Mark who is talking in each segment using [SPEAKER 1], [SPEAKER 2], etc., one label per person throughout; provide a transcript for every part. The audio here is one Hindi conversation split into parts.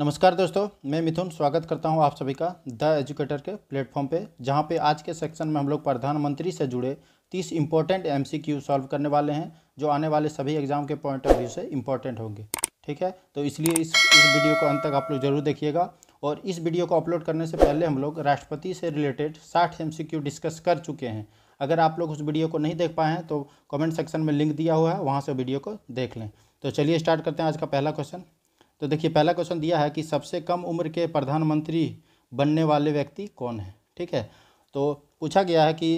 [SPEAKER 1] नमस्कार दोस्तों मैं मिथुन स्वागत करता हूं आप सभी का द एजुकेटर के प्लेटफॉर्म पे जहां पे आज के सेक्शन में हम लोग प्रधानमंत्री से जुड़े 30 इंपॉर्टेंट एमसीक्यू सॉल्व करने वाले हैं जो आने वाले सभी एग्जाम के पॉइंट ऑफ व्यू से इम्पोर्टेंट होंगे ठीक है तो इसलिए इस इस वीडियो को अंत तक आप लोग जरूर देखिएगा और इस वीडियो को अपलोड करने से पहले हम लोग राष्ट्रपति से रिलेटेड साठ एम डिस्कस कर चुके हैं अगर आप लोग उस वीडियो को नहीं देख पाए हैं तो कमेंट सेक्शन में लिंक दिया हुआ है वहाँ से वीडियो को देख लें तो चलिए स्टार्ट करते हैं आज का पहला क्वेश्चन तो देखिए पहला क्वेश्चन दिया है कि सबसे कम उम्र के प्रधानमंत्री बनने वाले व्यक्ति कौन है ठीक है तो पूछा गया है कि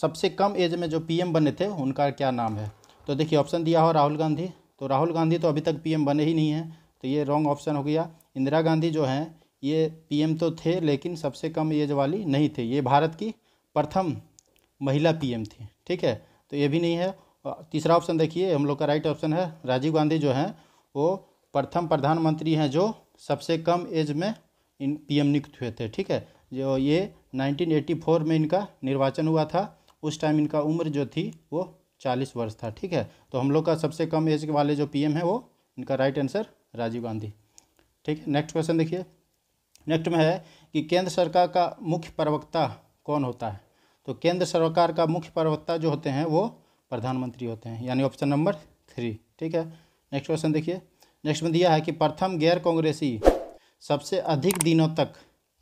[SPEAKER 1] सबसे कम एज में जो पीएम बने थे उनका क्या नाम है तो देखिए ऑप्शन दिया हो राहुल गांधी तो राहुल गांधी तो अभी तक पीएम बने ही नहीं हैं तो ये रॉन्ग ऑप्शन हो गया इंदिरा गांधी जो हैं ये पीएम तो थे लेकिन सबसे कम एज वाली नहीं थे ये भारत की प्रथम महिला पीएम थी ठीक है तो ये भी नहीं है तीसरा ऑप्शन देखिए हम लोग का राइट ऑप्शन है राजीव गांधी जो हैं वो प्रथम प्रधानमंत्री हैं जो सबसे कम एज में इन पीएम नियुक्त हुए थे ठीक है जो ये 1984 में इनका निर्वाचन हुआ था उस टाइम इनका उम्र जो थी वो चालीस वर्ष था ठीक है तो हम लोग का सबसे कम एज वाले जो पीएम है वो इनका राइट आंसर राजीव गांधी ठीक है नेक्स्ट क्वेश्चन देखिए नेक्स्ट में है कि केंद्र सरकार का मुख्य प्रवक्ता कौन होता है तो केंद्र सरकार का मुख्य प्रवक्ता जो होते हैं वो प्रधानमंत्री होते हैं यानी ऑप्शन नंबर थ्री ठीक है नेक्स्ट क्वेश्चन देखिए नेक्स्ट में दिया है कि प्रथम गैर कांग्रेसी सबसे अधिक दिनों तक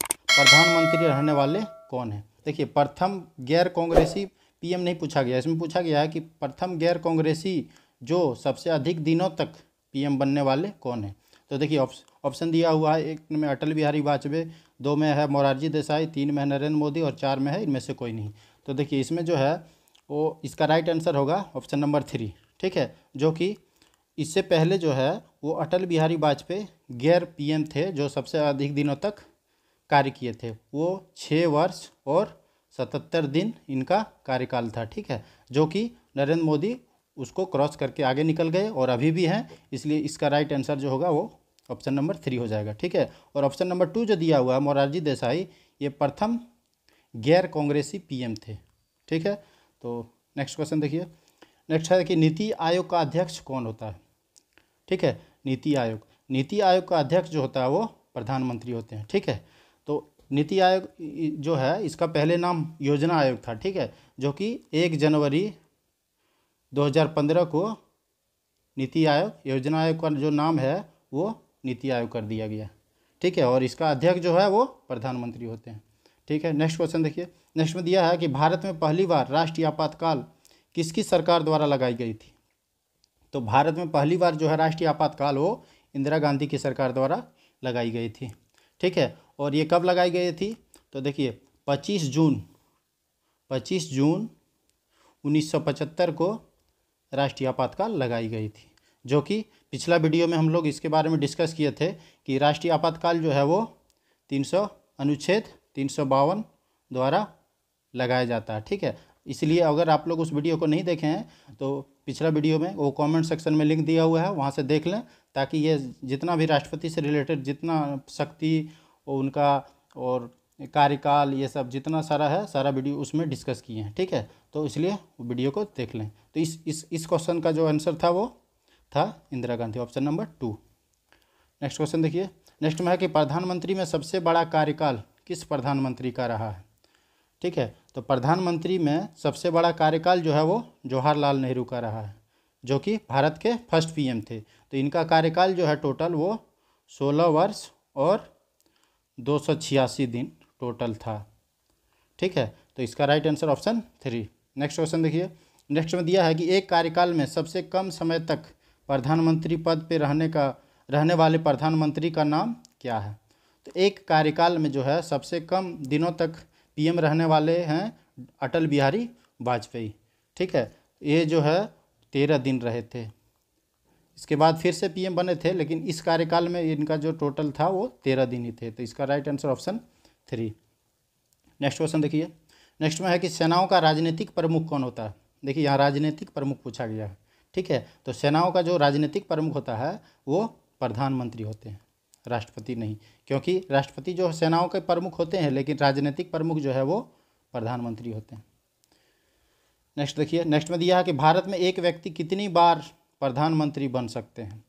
[SPEAKER 1] प्रधानमंत्री रहने वाले कौन है देखिए प्रथम गैर कांग्रेसी पीएम नहीं पूछा गया इसमें पूछा गया है कि प्रथम गैर कांग्रेसी जो सबसे अधिक दिनों तक पीएम बनने वाले कौन है तो देखिए ऑप्शन दिया हुआ है एक में अटल बिहारी वाजपेयी दो में है मोरारजी देसाई तीन में है नरेंद्र मोदी और चार में है इनमें से कोई नहीं तो देखिए इसमें जो है वो इसका राइट आंसर होगा ऑप्शन नंबर थ्री ठीक है जो कि इससे पहले जो है वो अटल बिहारी वाजपेयी गैर पीएम थे जो सबसे अधिक दिनों तक कार्य किए थे वो छः वर्ष और सतहत्तर दिन इनका कार्यकाल था ठीक है जो कि नरेंद्र मोदी उसको क्रॉस करके आगे निकल गए और अभी भी हैं इसलिए इसका राइट आंसर जो होगा वो ऑप्शन नंबर थ्री हो जाएगा ठीक है और ऑप्शन नंबर टू जो दिया हुआ है मोरारजी देसाई ये प्रथम गैर कांग्रेसी पीएम थे ठीक है तो नेक्स्ट क्वेश्चन देखिए नेक्स्ट है कि नीति आयोग का अध्यक्ष कौन होता है ठीक है नीति आयोग नीति आयोग का अध्यक्ष जो होता है वो प्रधानमंत्री होते हैं ठीक है तो नीति आयोग जो है इसका पहले नाम योजना आयोग था ठीक है जो कि एक जनवरी 2015 को नीति आयोग योजना आयोग का जो नाम है वो नीति आयोग कर दिया गया ठीक है और इसका अध्यक्ष जो है वो प्रधानमंत्री होते हैं ठीक है नेक्स्ट क्वेश्चन देखिए नेक्स्ट में दिया है कि भारत में पहली बार राष्ट्रीय आपातकाल किसकी सरकार द्वारा लगाई गई थी तो भारत में पहली बार जो है राष्ट्रीय आपातकाल वो इंदिरा गांधी की सरकार द्वारा लगाई गई थी ठीक है और ये कब लगाई गई थी तो देखिए 25 जून 25 जून 1975 को राष्ट्रीय आपातकाल लगाई गई थी जो कि पिछला वीडियो में हम लोग इसके बारे में डिस्कस किए थे कि राष्ट्रीय आपातकाल जो है वो 300 अनुच्छेद तीन द्वारा लगाया जाता है ठीक है इसलिए अगर आप लोग उस वीडियो को नहीं देखे हैं तो पिछला वीडियो में वो कमेंट सेक्शन में लिंक दिया हुआ है वहाँ से देख लें ताकि ये जितना भी राष्ट्रपति से रिलेटेड जितना शक्ति उनका और कार्यकाल ये सब जितना सारा है सारा वीडियो उसमें डिस्कस किए हैं ठीक है तो इसलिए वीडियो को देख लें तो इस इस इस क्वेश्चन का जो आंसर था वो था Indira Gandhi option number two next question देखिए नेक्स्ट में है कि प्रधानमंत्री में सबसे बड़ा कार्यकाल किस प्रधानमंत्री का रहा है ठीक है तो प्रधानमंत्री में सबसे बड़ा कार्यकाल जो है वो जवाहरलाल नेहरू का रहा है जो कि भारत के फर्स्ट पीएम थे तो इनका कार्यकाल जो है टोटल वो सोलह वर्ष और दो दिन टोटल था ठीक है तो इसका right answer option three next question देखिए नेक्स्ट में दिया है कि एक कार्यकाल में सबसे कम समय तक प्रधानमंत्री पद पर रहने का रहने वाले प्रधानमंत्री का नाम क्या है तो एक कार्यकाल में जो है सबसे कम दिनों तक पीएम रहने वाले हैं अटल बिहारी वाजपेयी ठीक है ये जो है तेरह दिन रहे थे इसके बाद फिर से पीएम बने थे लेकिन इस कार्यकाल में इनका जो टोटल था वो तेरह दिन ही थे तो इसका right answer option three next question देखिए नेक्स्ट में है कि सेनाओं का राजनीतिक प्रमुख कौन होता है देखिए यहाँ राजनीतिक प्रमुख पूछा गया है ठीक है तो सेनाओं का जो राजनीतिक प्रमुख होता है वो प्रधानमंत्री होते हैं राष्ट्रपति नहीं क्योंकि राष्ट्रपति जो सेनाओं के प्रमुख होते हैं लेकिन राजनीतिक प्रमुख जो है वो प्रधानमंत्री होते हैं नेक्स्ट देखिए नेक्स्ट में दिया है कि भारत में एक व्यक्ति कितनी बार प्रधानमंत्री बन सकते हैं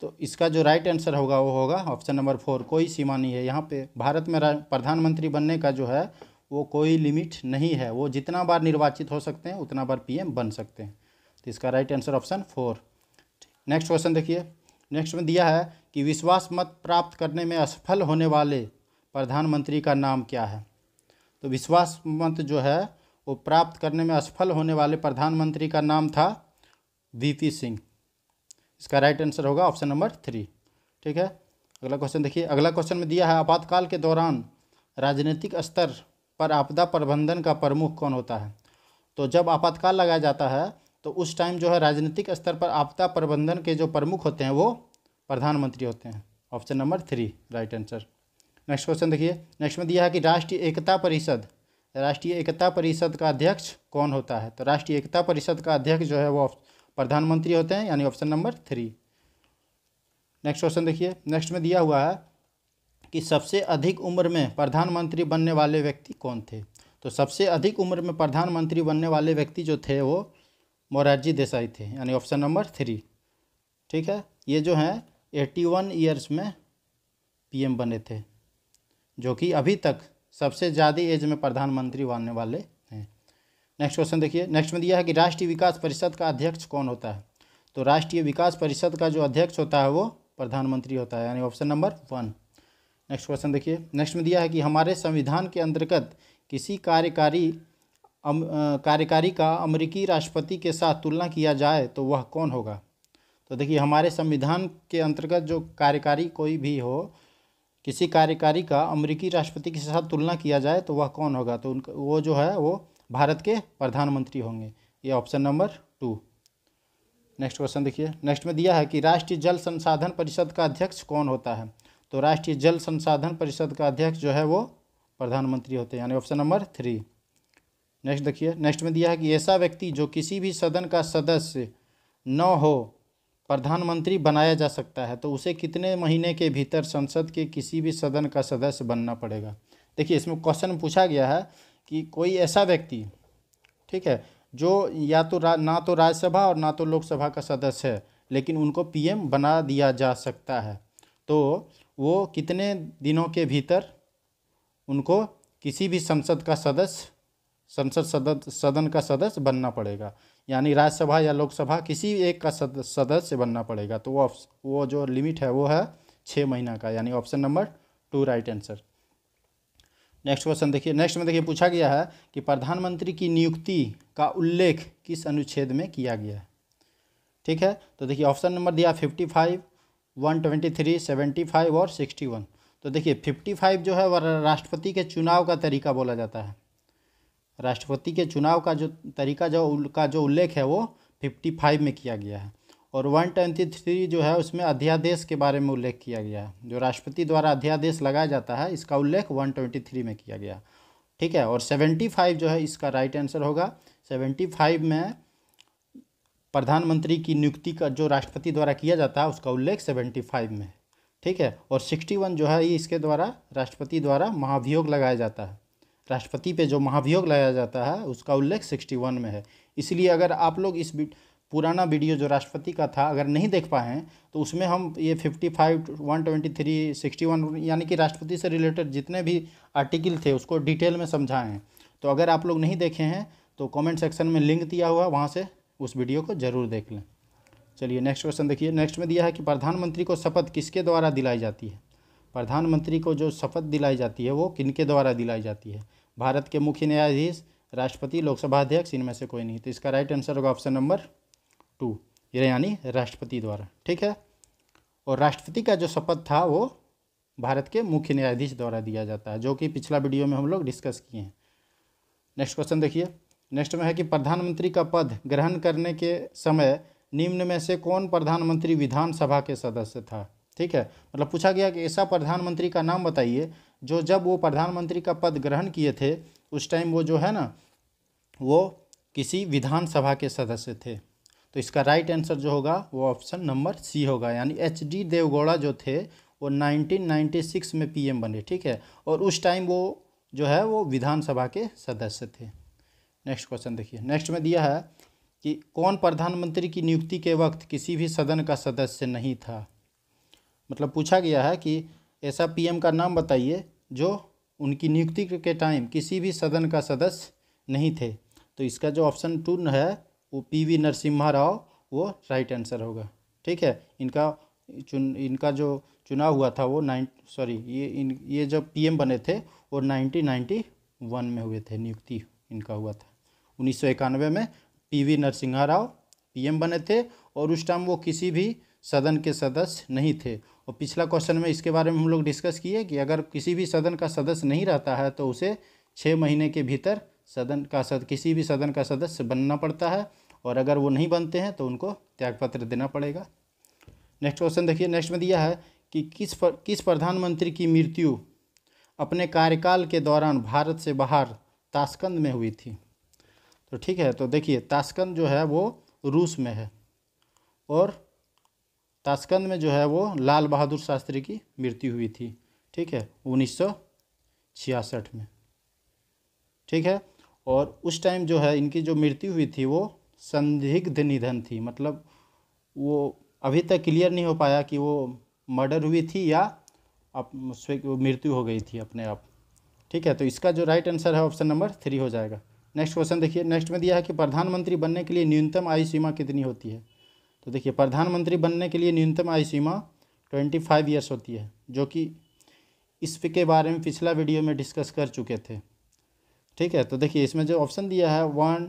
[SPEAKER 1] तो इसका जो राइट आंसर होगा वो होगा ऑप्शन नंबर फोर कोई सीमा नहीं है यहाँ पे भारत में प्रधानमंत्री बनने का जो है वो कोई लिमिट नहीं है वो जितना बार निर्वाचित हो सकते हैं उतना बार पीएम बन सकते हैं तो इसका right answer option four next question देखिए नेक्स्ट में दिया है कि विश्वास मत प्राप्त करने में असफल होने वाले प्रधानमंत्री का नाम क्या है तो विश्वास मत जो है वो प्राप्त करने में असफल होने वाले प्रधानमंत्री का नाम था वीपी सिंह इसका राइट आंसर होगा ऑप्शन नंबर थ्री ठीक है अगला क्वेश्चन देखिए अगला क्वेश्चन में दिया है आपातकाल के दौरान राजनीतिक स्तर पर आपदा प्रबंधन का प्रमुख कौन होता है तो जब आपातकाल लगाया जाता है तो उस टाइम जो है राजनीतिक स्तर पर आपदा प्रबंधन के जो प्रमुख होते हैं वो प्रधानमंत्री होते हैं option number three right answer next question देखिए नेक्स्ट में दिया है कि राष्ट्रीय एकता परिषद राष्ट्रीय एकता परिषद का अध्यक्ष कौन होता है तो राष्ट्रीय एकता परिषद का अध्यक्ष जो है वो प्रधानमंत्री होते हैं यानी option number three next question देखिए नेक्स्ट में दिया हुआ है कि सबसे अधिक उम्र में प्रधानमंत्री बनने वाले व्यक्ति कौन थे तो सबसे अधिक उम्र में प्रधानमंत्री बनने वाले व्यक्ति जो थे वो मोरारजी देसाई थे यानी ऑप्शन नंबर थ्री ठीक है ये जो हैं एट्टी वन ईयर्स में पीएम बने थे जो कि अभी तक सबसे ज़्यादा एज में प्रधानमंत्री बनने वाले हैं नेक्स्ट क्वेश्चन देखिए नेक्स्ट में दिया है कि राष्ट्रीय विकास परिषद का अध्यक्ष कौन होता है तो राष्ट्रीय विकास परिषद का जो अध्यक्ष होता है वो प्रधानमंत्री होता है यानी option number one next question देखिए नेक्स्ट में दिया है कि हमारे संविधान के अंतर्गत किसी कार्यकारी कार्यकारी का अमेरिकी राष्ट्रपति के साथ तुलना किया जाए तो वह कौन होगा तो देखिए हमारे संविधान के अंतर्गत जो कार्यकारी कोई भी हो किसी कार्यकारी का अमेरिकी राष्ट्रपति के साथ तुलना किया जाए तो वह कौन होगा तो उनका वो जो है वो भारत के प्रधानमंत्री होंगे ये option number two next question देखिए नेक्स्ट में दिया है कि राष्ट्रीय जल संसाधन परिषद का अध्यक्ष कौन होता है तो राष्ट्रीय जल संसाधन परिषद का अध्यक्ष जो है वो प्रधानमंत्री होते हैं यानी ऑप्शन नंबर थ्री नेक्स्ट देखिए नेक्स्ट में दिया है कि ऐसा व्यक्ति जो किसी भी सदन का सदस्य न हो प्रधानमंत्री बनाया जा सकता है तो उसे कितने महीने के भीतर संसद के किसी भी सदन का सदस्य बनना पड़ेगा देखिए इसमें क्वेश्चन पूछा गया है कि कोई ऐसा व्यक्ति ठीक है जो या तो ना तो राज्यसभा और ना तो लोकसभा का सदस्य है लेकिन उनको पीएम बना दिया जा सकता है तो वो कितने दिनों के भीतर उनको किसी भी संसद का सदस्य संसद सदन सदन का सदस्य बनना पड़ेगा यानी राज्यसभा या लोकसभा किसी एक का सदस्य बनना पड़ेगा तो वो वो जो लिमिट है वो है छः महीना का यानी option number two right answer next question देखिए नेक्स्ट में देखिए पूछा गया है कि प्रधानमंत्री की नियुक्ति का उल्लेख किस अनुच्छेद में किया गया है ठीक है तो देखिए ऑप्शन नंबर दिया fifty five one twenty three seventy five और सिक्सटी वन तो देखिए फिफ्टी फाइव जो है वह राष्ट्रपति के चुनाव का तरीका बोला जाता है राष्ट्रपति के चुनाव का जो तरीका जो का जो उल्लेख है वो फिफ्टी फाइव में किया गया है और वन ट्वेंटी थ्री जो है उसमें अध्यादेश के बारे में उल्लेख किया गया है जो राष्ट्रपति द्वारा अध्यादेश लगाया जाता है इसका उल्लेख वन ट्वेंटी थ्री में किया गया ठीक है और सेवेंटी फाइव जो है इसका राइट आंसर होगा सेवेंटी फाइव में प्रधानमंत्री की नियुक्ति का जो राष्ट्रपति द्वारा किया जाता है उसका उल्लेख सेवेंटी फाइव में ठीक है और सिक्सटी वन जो है इसके द्वारा राष्ट्रपति द्वारा महाभियोग लगाया जाता है राष्ट्रपति पे जो महाभियोग लाया जाता है उसका उल्लेख सिक्सटी वन में है इसलिए अगर आप लोग इस पुराना वीडियो जो राष्ट्रपति का था अगर नहीं देख पाए हैं तो उसमें हम ये fifty five one twenty three sixty one यानी कि राष्ट्रपति से रिलेटेड जितने भी आर्टिकल थे उसको डिटेल में समझाए हैं तो अगर आप लोग नहीं देखे हैं तो कॉमेंट सेक्शन में लिंक दिया हुआ वहाँ से उस वीडियो को जरूर देख लें चलिए नेक्स्ट क्वेश्चन देखिए नेक्स्ट में दिया है कि प्रधानमंत्री को शपथ किसके द्वारा दिलाई जाती है प्रधानमंत्री को जो शपथ दिलाई जाती है वो किनके द्वारा दिलाई जाती है भारत के मुख्य न्यायाधीश राष्ट्रपति लोकसभा अध्यक्ष इनमें से कोई नहीं तो इसका राइट आंसर होगा ऑप्शन नंबर टू यानी राष्ट्रपति द्वारा ठीक है और राष्ट्रपति का जो शपथ था वो भारत के मुख्य न्यायाधीश द्वारा दिया जाता है जो कि पिछला वीडियो में हम लोग डिस्कस किए हैं नेक्स्ट क्वेश्चन देखिए नेक्स्ट में है कि प्रधानमंत्री का पद ग्रहण करने के समय निम्न में से कौन प्रधानमंत्री विधानसभा के सदस्य था ठीक है मतलब पूछा गया कि ऐसा प्रधानमंत्री का नाम बताइए जो जब वो प्रधानमंत्री का पद ग्रहण किए थे उस टाइम वो जो है ना वो किसी विधानसभा के सदस्य थे तो इसका राइट आंसर जो होगा वो ऑप्शन नंबर सी होगा यानी एच डी देवगौड़ा जो थे वो 1996 में पीएम बने ठीक है और उस टाइम वो जो है वो विधानसभा के सदस्य थे नेक्स्ट क्वेश्चन देखिए नेक्स्ट में दिया है कि कौन प्रधानमंत्री की नियुक्ति के वक्त किसी भी सदन का सदस्य नहीं था मतलब पूछा गया है कि ऐसा पीएम का नाम बताइए जो उनकी नियुक्ति के टाइम किसी भी सदन का सदस्य नहीं थे तो इसका जो ऑप्शन टू है वो पी वी नरसिम्हा राव वो राइट आंसर होगा ठीक है इनका चुन इनका जो चुनाव हुआ था वो नाइन सॉरी ये इन ये जो पीएम बने थे वो नाइनटीन नाइन्टी वन में हुए थे नियुक्ति इनका हुआ था उन्नीस सौ इक्यानवे में P V Narasimha Rao PM बने थे और उस टाइम वो किसी भी सदन के सदस्य नहीं थे और पिछला क्वेश्चन में इसके बारे में हम लोग डिस्कस किए कि अगर किसी भी सदन का सदस्य नहीं रहता है तो उसे छः महीने के भीतर सदन का सद किसी भी सदन का सदस्य बनना पड़ता है और अगर वो नहीं बनते हैं तो उनको त्यागपत्र देना पड़ेगा नेक्स्ट क्वेश्चन देखिए नेक्स्ट में दिया है कि किस पर, किस प्रधानमंत्री की मृत्यु अपने कार्यकाल के दौरान भारत से बाहर ताशकंद में हुई थी तो ठीक है तो देखिए ताशकंद जो है वो रूस में है और ताशकंद में जो है वो लाल बहादुर शास्त्री की मृत्यु हुई थी ठीक है उन्नीस में ठीक है और उस टाइम जो है इनकी जो मृत्यु हुई थी वो संदिग्ध निधन थी मतलब वो अभी तक क्लियर नहीं हो पाया कि वो मर्डर हुई थी या अप मृत्यु हो गई थी अपने आप ठीक है तो इसका जो राइट आंसर है ऑप्शन नंबर थ्री हो जाएगा नेक्स्ट क्वेश्चन देखिए नेक्स्ट में दिया है कि प्रधानमंत्री बनने के लिए न्यूनतम आयु सीमा कितनी होती है तो देखिए प्रधानमंत्री बनने के लिए न्यूनतम आयु सीमा ट्वेंटी फाइव ईयर्स होती है जो कि इस के बारे में पिछला वीडियो में डिस्कस कर चुके थे ठीक है तो देखिए इसमें जो ऑप्शन दिया है one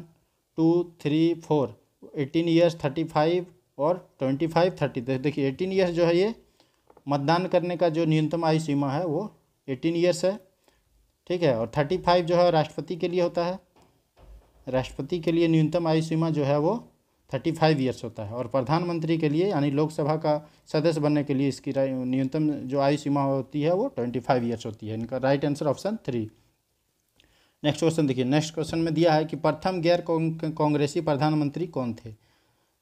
[SPEAKER 1] two three four eighteen years thirty five और ट्वेंटी फाइव थर्टी देखिए एटीन ईयर्स जो है ये मतदान करने का जो न्यूनतम आयु सीमा है वो एटीन ईयर्स है ठीक है और थर्टी फाइव जो है राष्ट्रपति के लिए होता है राष्ट्रपति के लिए न्यूनतम आयु सीमा जो है वो थर्टी फाइव ईयर्स होता है और प्रधानमंत्री के लिए यानी लोकसभा का सदस्य बनने के लिए इसकी न्यूनतम जो आयु सीमा होती है वो ट्वेंटी फाइव ईयर्स होती है इनका right answer option three next question देखिए नेक्स्ट क्वेश्चन में दिया है कि प्रथम गैर कांग्रेसी प्रधानमंत्री कौन थे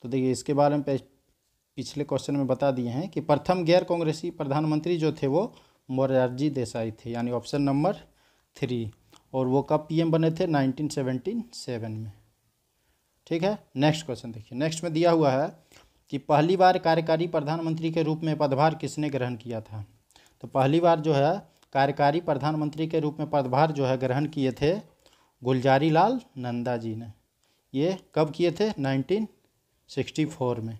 [SPEAKER 1] तो देखिए इसके बारे में पिछले क्वेश्चन में बता दिए हैं कि प्रथम गैर कांग्रेसी प्रधानमंत्री जो थे वो मोरारजी देसाई थे यानी ऑप्शन नंबर थ्री और वो कब पीएम बने थे सेवन में ठीक है नेक्स्ट क्वेश्चन देखिए नेक्स्ट में दिया हुआ है कि पहली बार कार्यकारी प्रधानमंत्री के रूप में पदभार किसने ग्रहण किया था तो पहली बार जो है कार्यकारी प्रधानमंत्री के रूप में पदभार जो है ग्रहण किए थे गुलजारी लाल नंदा जी ने ये कब किए थे 1964 में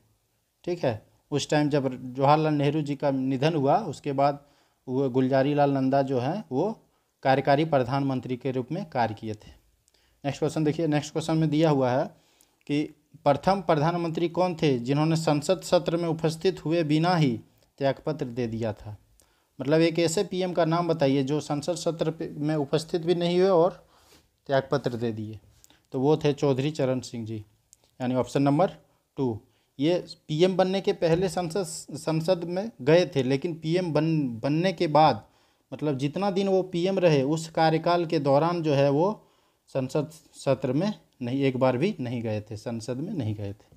[SPEAKER 1] ठीक है उस टाइम जब जवाहरलाल नेहरू जी का निधन हुआ उसके बाद वो गुलजारी लाल नंदा जो हैं वो कार्यकारी प्रधानमंत्री के रूप में कार्य किए थे नेक्स्ट क्वेश्चन देखिए नेक्स्ट क्वेश्चन में दिया हुआ है कि प्रथम प्रधानमंत्री कौन थे जिन्होंने संसद सत्र में उपस्थित हुए बिना ही त्यागपत्र दे दिया था मतलब एक ऐसे पीएम का नाम बताइए जो संसद सत्र में उपस्थित भी नहीं हुए और त्यागपत्र दे दिए तो वो थे चौधरी चरण सिंह जी यानी ऑप्शन नंबर टू ये पीएम बनने के पहले संसद संसद में गए थे लेकिन पीएम बन बनने के बाद मतलब जितना दिन वो पीएम रहे उस कार्यकाल के दौरान जो है वो संसद सत्र में नहीं एक बार भी नहीं गए थे संसद में नहीं गए थे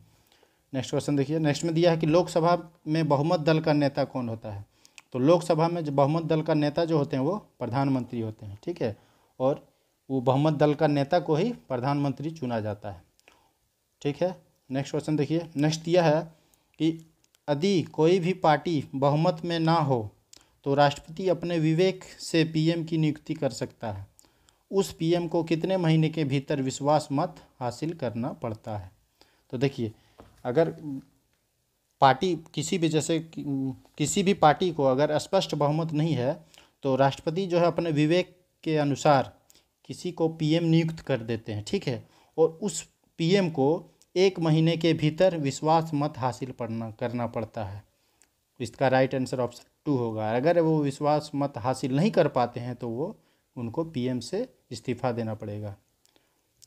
[SPEAKER 1] नेक्स्ट क्वेश्चन देखिए नेक्स्ट में दिया है कि लोकसभा में बहुमत दल का नेता कौन होता है तो लोकसभा में जो बहुमत दल का नेता जो होते हैं वो प्रधानमंत्री होते हैं ठीक है और वो बहुमत दल का नेता को ही प्रधानमंत्री चुना जाता है ठीक है नेक्स्ट क्वेश्चन देखिए नेक्स्ट यह है कि यदि कोई भी पार्टी बहुमत में ना हो तो राष्ट्रपति अपने विवेक से पीएम की नियुक्ति कर सकता है उस पीएम को कितने महीने के भीतर विश्वास मत हासिल करना पड़ता है तो देखिए अगर पार्टी किसी भी जैसे कि, किसी भी पार्टी को अगर स्पष्ट बहुमत नहीं है तो राष्ट्रपति जो है अपने विवेक के अनुसार किसी को पीएम नियुक्त कर देते हैं ठीक है और उस पीएम को एक महीने के भीतर विश्वास मत हासिल पड़ना करना पड़ता है इसका राइट आंसर ऑप्शन टू होगा अगर वो विश्वास मत हासिल नहीं कर पाते हैं तो वो उनको पीएम से इस्तीफा देना पड़ेगा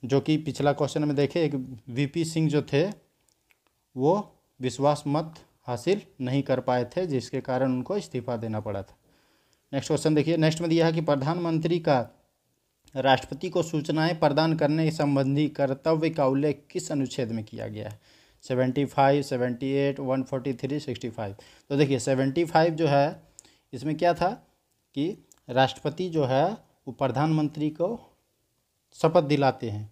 [SPEAKER 1] जो कि पिछला क्वेश्चन में देखे एक वीपी सिंह जो थे वो विश्वास मत हासिल नहीं कर पाए थे जिसके कारण उनको इस्तीफा देना पड़ा था नेक्स्ट क्वेश्चन देखिए नेक्स्ट में दिया है कि प्रधानमंत्री का राष्ट्रपति को सूचनाएं प्रदान करने संबंधी कर्तव्य का उल्लेख किस अनुच्छेद में किया गया है seventy five seventy eight one forty three sixty five तो देखिए सेवेंटी फाइव जो है इसमें क्या था कि राष्ट्रपति जो है वो प्रधानमंत्री को शपथ दिलाते हैं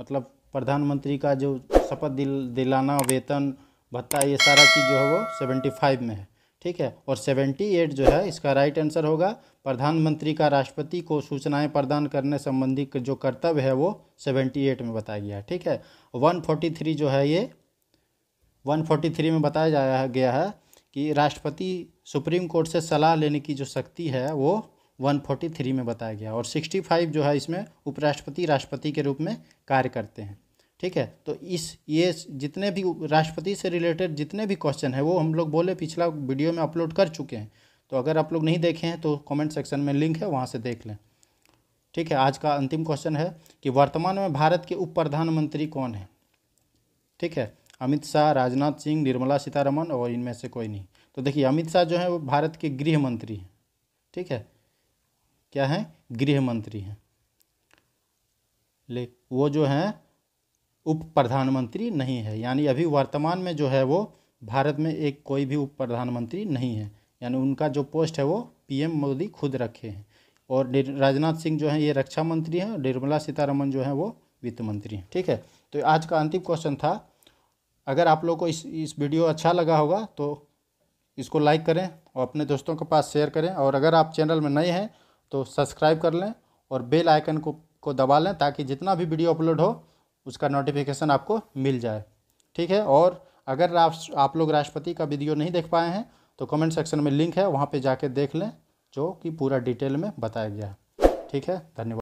[SPEAKER 1] मतलब प्रधानमंत्री का जो शपथ दिल दिलाना वेतन भत्ता ये सारा चीज़ जो है वो सेवेंटी फाइव में है ठीक है और सेवेंटी एट जो है इसका राइट आंसर होगा प्रधानमंत्री का राष्ट्रपति को सूचनाएं प्रदान करने संबंधी जो कर्तव्य है वो सेवेंटी एट में बताया गया है ठीक है वन फोर्टी थ्री जो है ये वन फोर्टी थ्री में बताया जाया गया है कि राष्ट्रपति सुप्रीम कोर्ट से सलाह लेने की जो शक्ति है वो 143 में बताया गया और 65 जो है इसमें उपराष्ट्रपति राष्ट्रपति के रूप में कार्य करते हैं ठीक है तो इस ये जितने भी राष्ट्रपति से रिलेटेड जितने भी क्वेश्चन है वो हम लोग बोले पिछला वीडियो में अपलोड कर चुके हैं तो अगर आप लोग नहीं देखे हैं तो कमेंट सेक्शन में लिंक है वहाँ से देख लें ठीक है आज का अंतिम क्वेश्चन है कि वर्तमान में भारत के उप प्रधानमंत्री कौन है ठीक है अमित शाह राजनाथ सिंह निर्मला सीतारमन और इनमें से कोई नहीं तो देखिए अमित शाह जो है वो भारत के गृह मंत्री हैं ठीक है क्या हैं गृह मंत्री हैं ले वो जो हैं उप प्रधानमंत्री नहीं है यानी अभी वर्तमान में जो है वो भारत में एक कोई भी उप प्रधानमंत्री नहीं है यानी उनका जो पोस्ट है वो पीएम मोदी खुद रखे हैं और राजनाथ सिंह जो है ये रक्षा मंत्री हैं और निर्मला सीतारमन जो है वो वित्त मंत्री हैं ठीक है तो आज का अंतिम क्वेश्चन था अगर आप लोग को इस इस वीडियो अच्छा लगा होगा तो इसको लाइक करें और अपने दोस्तों के पास शेयर करें और अगर आप चैनल में नए हैं तो सब्सक्राइब कर लें और बेल आइकन को को दबा लें ताकि जितना भी वीडियो अपलोड हो उसका नोटिफिकेशन आपको मिल जाए ठीक है और अगर आप आप लोग राष्ट्रपति का वीडियो नहीं देख पाए हैं तो कमेंट सेक्शन में लिंक है वहाँ पर जाके देख लें जो कि पूरा डिटेल में बताया गया है ठीक है धन्यवाद